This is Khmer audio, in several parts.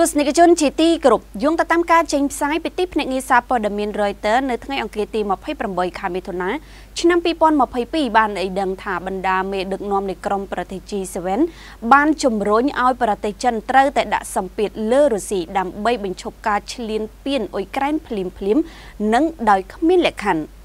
ទស្សនិកជនជាទីគោរពយោងទៅតាមការចេញផ្សាយពីទីភ្នាក់ងារសារព័ត៌មាន Reuters នៅថ្ងៃអង្គារទី28ខែមិថុនាឆ្នាំ2022បានឲ្យដឹងថាបណ្ដាមេដឹកនាំនៃក្រមប្រទេស G7 បានជំរុញឲ្យប្រទេសចិនត្រូវតែដាក់សម្ពាធលើរុស្ស៊ីដើម្បីបញ្ឈប់ការឈ្លានពានអ៊ុយក្រែនភ្លាមៗនិងដោយគ្មានលក្ខខណ្ឌ។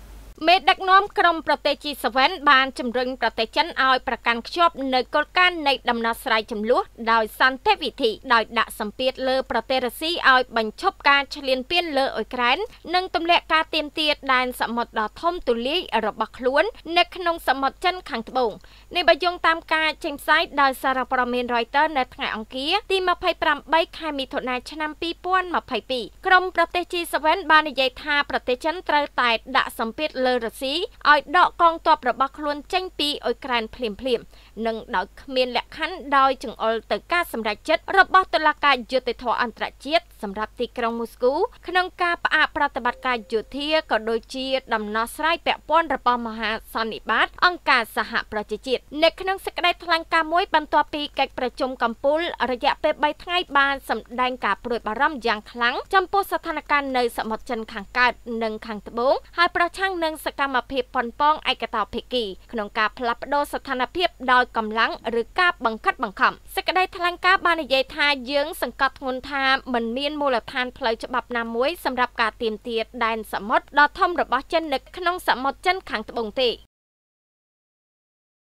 មេដឹកនាំក្រុមប្រទេស G7 បានជំរុញប្រទេសចិនឲ្យប្រកាន់ខ្ជាប់នូវគោលការណ៍នៃដំណោះស្រាយចំនួនដោយសន្តិវិធីដោយដាក់សម្ពាធលើប្រទេសរុស្ស៊ីឲ្យបញ្ឈប់ការឈ្លានពានលើអ៊ុយក្រែននិងទម្លាក់ការទាមទារដែនសមុទ្រដ៏ធំទូលាយរបស់ខ្លួននៅក្នុងសមុទ្រចិនខាងត្បូងនេះបើយោងតាមការចេញផ្សាយដោយសារព័ត៌មាន Reuters នៅថ្ងៃអង្គារទី28ខែមិថុនាឆ្នាំ2022ក្រុមប្រទេស G7 បាននិយាយថាប្រទេសចិនត្រូវតែដាក់សម្ពាធលើលរុស្ស៊ីឲ្យដកកងទ័ពរបស់ខ្លួន ចេញពីអ៊ុយក្រែនភ្លាមៗនិងដោយគ្មានលក្ខខណ្ឌដោយចង្អុលទៅការសម្រេចចិត្តរបស់តុលាការយុត្តិធម៌អន្តរជាតិសម្រាប់ទីក្រុងមូស្គូក្នុងការផ្អាកប្រតិបត្តិការយោធាក៏ដូចជា ដំណោះស្រាយពាក់ព័ន្ធរបស់មហាសន្និបាត អង្គការសហប្រជាជាតិនៅក្នុងសេចក្តីថ្លែងការណ៍មួយបន្ទាប់ពីកិច្ចប្រជុំកម្ពុជារយៈពេល3ថ្ងៃបាន សម្ដែងការព្រួយបារម្ភយ៉ាងខ្លាំងចំពោះស្ថានភាពនៅសមុទ្រចិនខាងកើតនិងខាងត្បូងហើយប្រឆាំងនឹងនិងសកម្មភាពប៉ុនប៉ងឯកតោភិគីក្នុងការផ្លាស់ប្តូរស្ថានភាពដោយកម្លាំងឬការបង្ខិតបង្ខំសេចក្តីថ្លែងការណ៍បាននិយាយថាយើង សង្កត់ធ្ងន់ថាមិនមានមូលដ្ឋានផ្លូវច្បាប់ណាមួយសម្រាប់ការទាមទារដែនសមុទ្រដ៏ធំរបស់ចិននៅក្នុងសមុទ្រចិនខាងត្បូងទេ